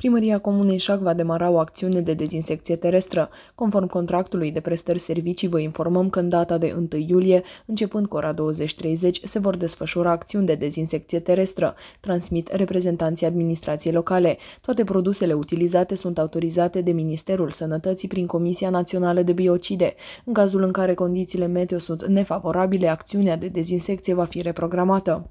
Primăria Comunei Șac va demara o acțiune de dezinsecție terestră. Conform contractului de prestări servicii, vă informăm că în data de 1 iulie, începând cu ora 20.30, se vor desfășura acțiuni de dezinsecție terestră, transmit reprezentanții administrației locale. Toate produsele utilizate sunt autorizate de Ministerul Sănătății prin Comisia Națională de Biocide. În cazul în care condițiile meteo sunt nefavorabile, acțiunea de dezinsecție va fi reprogramată.